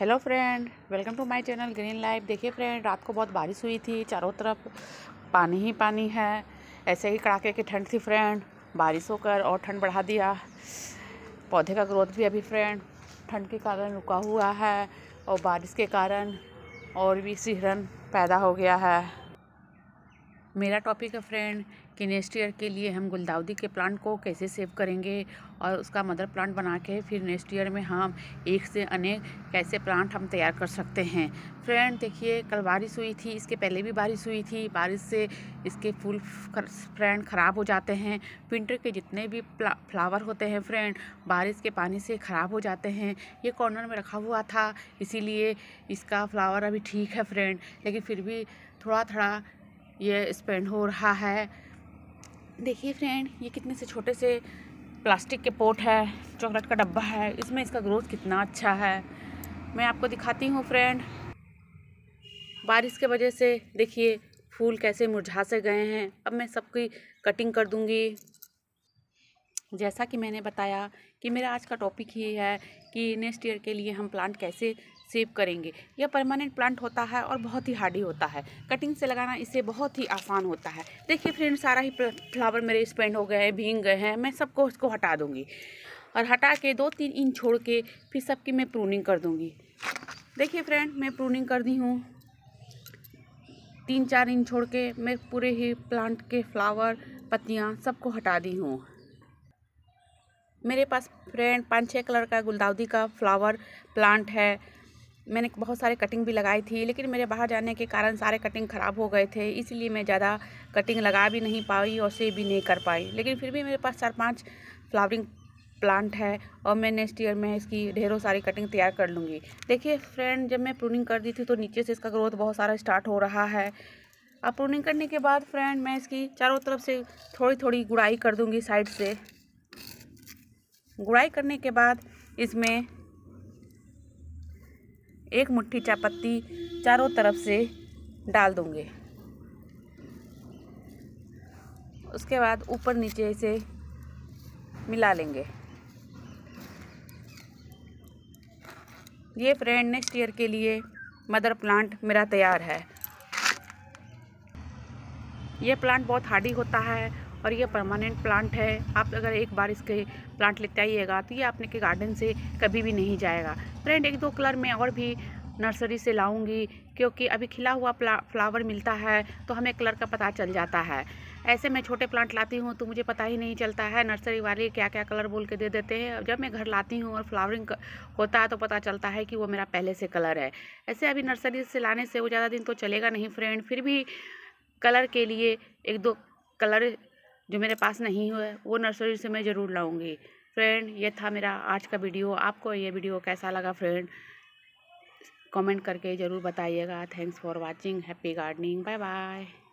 hello friend welcome to my channel green life देखिए friend रात को बहुत बारिश हुई थी चारों तरफ पानी ही पानी है ऐसे ही कड़ाके की ठंड थी फ्रेंड बारिश होकर और ठंड बढ़ा दिया पौधे का ग्रोथ भी अभी फ्रेंड ठंड के कारण रुका हुआ है और बारिश के कारण और भी सिहरन पैदा हो गया है मेरा टॉपिक है फ्रेंड कि नेक्स्ट ईयर के लिए हम गुलदाउदी के प्लांट को कैसे सेव करेंगे और उसका मदर प्लांट बना के फिर नेक्स्ट ईयर में हम एक से अनेक कैसे प्लांट हम तैयार कर सकते हैं फ्रेंड देखिए कल बारिश हुई थी इसके पहले भी बारिश हुई थी बारिश से इसके फूल फ्रेंड ख़राब हो जाते हैं विंटर के जितने भी फ्लावर होते हैं फ्रेंड बारिश के पानी से ख़राब हो जाते हैं ये कॉर्नर में रखा हुआ था इसीलिए इसका फ्लावर अभी ठीक है फ्रेंड लेकिन फिर भी थोड़ा थोड़ा ये स्पेंड हो रहा है देखिए फ्रेंड ये कितने से छोटे से प्लास्टिक के पोट है चॉकलेट का डब्बा है इसमें इसका ग्रोथ कितना अच्छा है मैं आपको दिखाती हूँ फ्रेंड बारिश के वजह से देखिए फूल कैसे मुरझा से गए हैं अब मैं सबकी कटिंग कर दूँगी जैसा कि मैंने बताया कि मेरा आज का टॉपिक ये है कि नेक्स्ट ईयर के लिए हम प्लांट कैसे सेव करेंगे यह परमानेंट प्लांट होता है और बहुत ही हार्डी होता है कटिंग से लगाना इससे बहुत ही आसान होता है देखिए फ्रेंड सारा ही फ्लावर मेरे स्पेंड हो गए हैं भींग गए हैं मैं सबको इसको हटा दूँगी और हटा के दो तीन इंच छोड़ के फिर सबकी मैं प्रूनिंग कर दूँगी देखिए फ्रेंड मैं प्रूनिंग कर दी हूँ तीन चार इंच छोड़ के मैं पूरे ही प्लांट के फ्लावर पत्तियाँ सबको हटा दी हूँ मेरे पास फ्रेंड पाँच छः कलर का गुलदाउदी का फ्लावर प्लांट है मैंने बहुत सारे कटिंग भी लगाई थी लेकिन मेरे बाहर जाने के कारण सारे कटिंग ख़राब हो गए थे इसलिए मैं ज़्यादा कटिंग लगा भी नहीं पाई और सेव भी नहीं कर पाई लेकिन फिर भी मेरे पास चार पाँच फ्लावरिंग प्लांट है और मैं नेक्स्ट ईयर में इसकी ढेरों सारी कटिंग तैयार कर लूँगी देखिए फ्रेंड जब मैं प्रूनिंग कर दी थी तो नीचे से इसका ग्रोथ बहुत सारा स्टार्ट हो रहा है अब प्रूनिंग करने के बाद फ्रेंड मैं इसकी चारों तरफ से थोड़ी थोड़ी गुड़ाई कर दूँगी साइड से गुड़ाई करने के बाद इसमें एक मुट्ठी चापत्ती चारों तरफ से डाल दूँगे उसके बाद ऊपर नीचे इसे मिला लेंगे ये फ्रेंड नेक्स्ट ईयर के लिए मदर प्लांट मेरा तैयार है ये प्लांट बहुत हार्डी होता है और ये परमानेंट प्लांट है आप अगर एक बार इसके प्लांट लेते आइएगा तो ये आपने के गार्डन से कभी भी नहीं जाएगा फ्रेंड एक दो कलर में और भी नर्सरी से लाऊंगी क्योंकि अभी खिला हुआ फ्लावर मिलता है तो हमें कलर का पता चल जाता है ऐसे मैं छोटे प्लांट लाती हूँ तो मुझे पता ही नहीं चलता है नर्सरी वाले क्या क्या कलर बोल के दे देते हैं जब मैं घर लाती हूँ और फ्लावरिंग होता है तो पता चलता है कि वो मेरा पहले से कलर है ऐसे अभी नर्सरी से लाने से वो ज़्यादा दिन तो चलेगा नहीं फ्रेंड फिर भी कलर के लिए एक दो कलर जो मेरे पास नहीं हुए वो नर्सरी से मैं ज़रूर लाऊँगी फ्रेंड ये था मेरा आज का वीडियो आपको ये वीडियो कैसा लगा फ्रेंड कमेंट करके ज़रूर बताइएगा thanks for watching happy gardening bye bye